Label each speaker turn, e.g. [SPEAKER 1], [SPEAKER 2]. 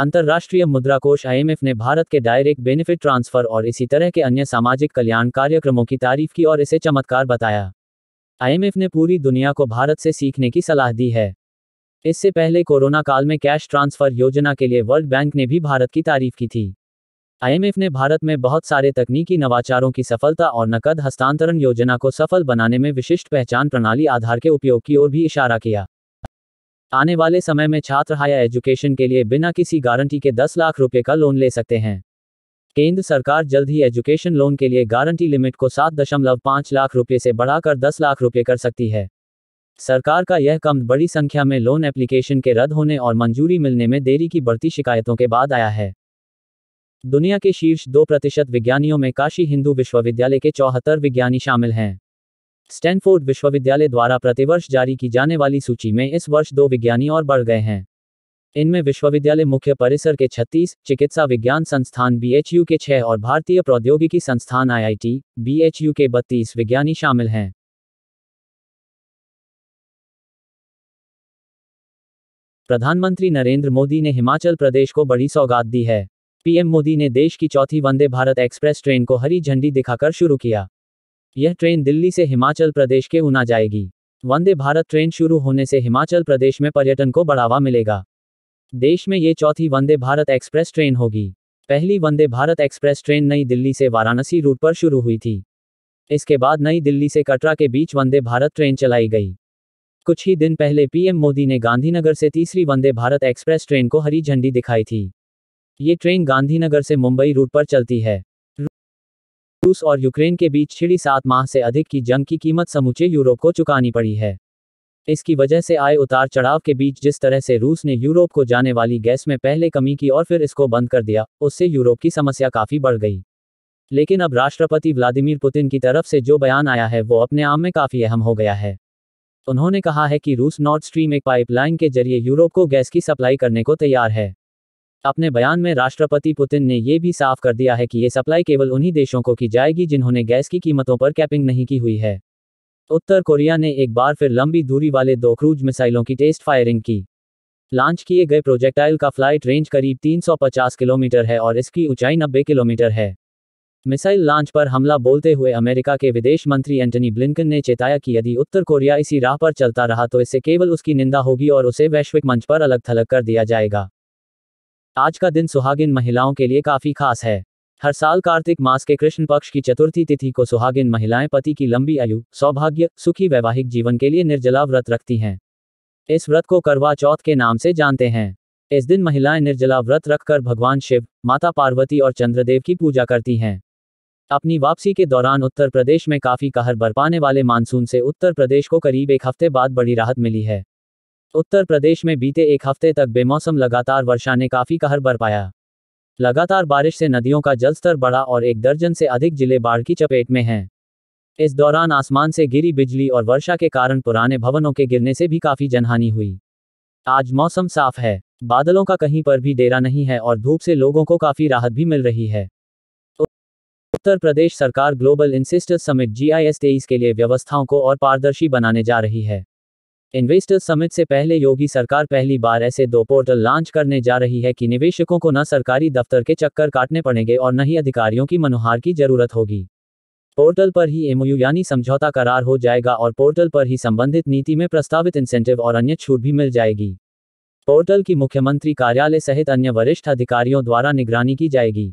[SPEAKER 1] अंतर्राष्ट्रीय मुद्रा कोष आई ने भारत के डायरेक्ट बेनिफिट ट्रांसफर और इसी तरह के अन्य सामाजिक कल्याण कार्यक्रमों की तारीफ की और इसे चमत्कार बताया आईएमएफ ने पूरी दुनिया को भारत से सीखने की सलाह दी है इससे पहले कोरोना काल में कैश ट्रांसफर योजना के लिए वर्ल्ड बैंक ने भी भारत की तारीफ की थी आईएमएफ ने भारत में बहुत सारे तकनीकी नवाचारों की सफलता और नकद हस्तांतरण योजना को सफल बनाने में विशिष्ट पहचान प्रणाली आधार के उपयोग की ओर भी इशारा किया आने वाले समय में छात्र हायर एजुकेशन के लिए बिना किसी गारंटी के 10 लाख रुपए का लोन ले सकते हैं केंद्र सरकार जल्द ही एजुकेशन लोन के लिए गारंटी लिमिट को सात दशमलव पाँच लाख रुपए से बढ़ाकर दस लाख रुपए कर सकती है सरकार का यह कम बड़ी संख्या में लोन एप्लीकेशन के रद्द होने और मंजूरी मिलने में देरी की बढ़ती शिकायतों के बाद आया है दुनिया के शीर्ष दो प्रतिशत विज्ञानियों में काशी हिंदू विश्वविद्यालय के चौहत्तर विज्ञानी शामिल हैं स्टैनफोर्ड विश्वविद्यालय द्वारा प्रतिवर्ष जारी की जाने वाली सूची में इस वर्ष दो विज्ञानी और बढ़ गए हैं इनमें विश्वविद्यालय मुख्य परिसर के 36, चिकित्सा विज्ञान संस्थान बीएचयू के 6 और भारतीय प्रौद्योगिकी संस्थान आईआईटी, बीएचयू के 32 विज्ञानी शामिल हैं प्रधानमंत्री नरेंद्र मोदी ने हिमाचल प्रदेश को बड़ी सौगात दी है पीएम मोदी ने देश की चौथी वंदे भारत एक्सप्रेस ट्रेन को हरी झंडी दिखाकर शुरू किया यह ट्रेन दिल्ली से हिमाचल प्रदेश के ऊना जाएगी वंदे भारत ट्रेन शुरू होने से हिमाचल प्रदेश में पर्यटन को बढ़ावा मिलेगा देश में ये चौथी वंदे भारत एक्सप्रेस ट्रेन होगी पहली वंदे भारत एक्सप्रेस ट्रेन नई दिल्ली से वाराणसी रूट पर शुरू हुई थी इसके बाद नई दिल्ली से कटरा के बीच वंदे भारत ट्रेन चलाई गई कुछ ही दिन पहले पीएम मोदी ने गांधीनगर से तीसरी वंदे भारत एक्सप्रेस ट्रेन को हरी झंडी दिखाई थी ये ट्रेन गांधीनगर से मुंबई रूट पर चलती है रूस और यूक्रेन के बीच छिड़ी सात माह से अधिक की जंग की कीमत समूचे यूरोप को चुकानी पड़ी है इसकी वजह से आए उतार चढ़ाव के बीच जिस तरह से रूस ने यूरोप को जाने वाली गैस में पहले कमी की और फिर इसको बंद कर दिया उससे यूरोप की समस्या काफी बढ़ गई लेकिन अब राष्ट्रपति व्लादिमीर पुतिन की तरफ से जो बयान आया है वो अपने आम में काफी अहम हो गया है उन्होंने कहा है कि रूस नॉर्थ स्ट्रीम एक पाइपलाइन के जरिए यूरोप को गैस की सप्लाई करने को तैयार है अपने बयान में राष्ट्रपति पुतिन ने यह भी साफ कर दिया है कि ये सप्लाई केवल उन्हीं देशों को की जाएगी जिन्होंने गैस की कीमतों पर कैपिंग नहीं की हुई है उत्तर कोरिया ने एक बार फिर लंबी दूरी वाले दो क्रूज मिसाइलों की टेस्ट फायरिंग की लॉन्च किए गए प्रोजेक्टाइल का फ्लाइट रेंज करीब 350 किलोमीटर है और इसकी ऊंचाई 90 किलोमीटर है मिसाइल लॉन्च पर हमला बोलते हुए अमेरिका के विदेश मंत्री एंटनी ब्लिंकन ने चेताया कि यदि उत्तर कोरिया इसी राह पर चलता रहा तो इससे केवल उसकी निंदा होगी और उसे वैश्विक मंच पर अलग थलग कर दिया जाएगा आज का दिन सुहागिन महिलाओं के लिए काफी खास है हर साल कार्तिक मास के कृष्ण पक्ष की चतुर्थी तिथि को सुहागिन महिलाएं पति की लंबी आयु सौभाग्य सुखी वैवाहिक जीवन के लिए निर्जला व्रत रखती हैं इस व्रत को करवा चौथ के नाम से जानते हैं इस दिन महिलाएं निर्जला व्रत रखकर भगवान शिव माता पार्वती और चंद्रदेव की पूजा करती हैं अपनी वापसी के दौरान उत्तर प्रदेश में काफी कहर बरपाने वाले मानसून से उत्तर प्रदेश को करीब एक हफ्ते बाद बड़ी राहत मिली है उत्तर प्रदेश में बीते एक हफ्ते तक बेमौसम लगातार वर्षा ने काफी कहर बरपाया लगातार बारिश से नदियों का जलस्तर बढ़ा और एक दर्जन से अधिक जिले बाढ़ की चपेट में हैं इस दौरान आसमान से गिरी बिजली और वर्षा के कारण पुराने भवनों के गिरने से भी काफी जनहानि हुई आज मौसम साफ है बादलों का कहीं पर भी डेरा नहीं है और धूप से लोगों को काफी राहत भी मिल रही है उत्तर प्रदेश सरकार ग्लोबल इंसिस्टर्स समिट जी आई के लिए व्यवस्थाओं को और पारदर्शी बनाने जा रही है इन्वेस्टर्स समिट से पहले योगी सरकार पहली बार ऐसे दो पोर्टल लॉन्च करने जा रही है कि निवेशकों को न सरकारी दफ्तर के चक्कर काटने पड़ेंगे और न ही अधिकारियों की मनोहार की जरूरत होगी पोर्टल पर ही एमओयू यानी समझौता करार हो जाएगा और पोर्टल पर ही संबंधित नीति में प्रस्तावित इंसेंटिव और अन्य छूट भी मिल जाएगी पोर्टल की मुख्यमंत्री कार्यालय सहित अन्य वरिष्ठ अधिकारियों द्वारा निगरानी की जाएगी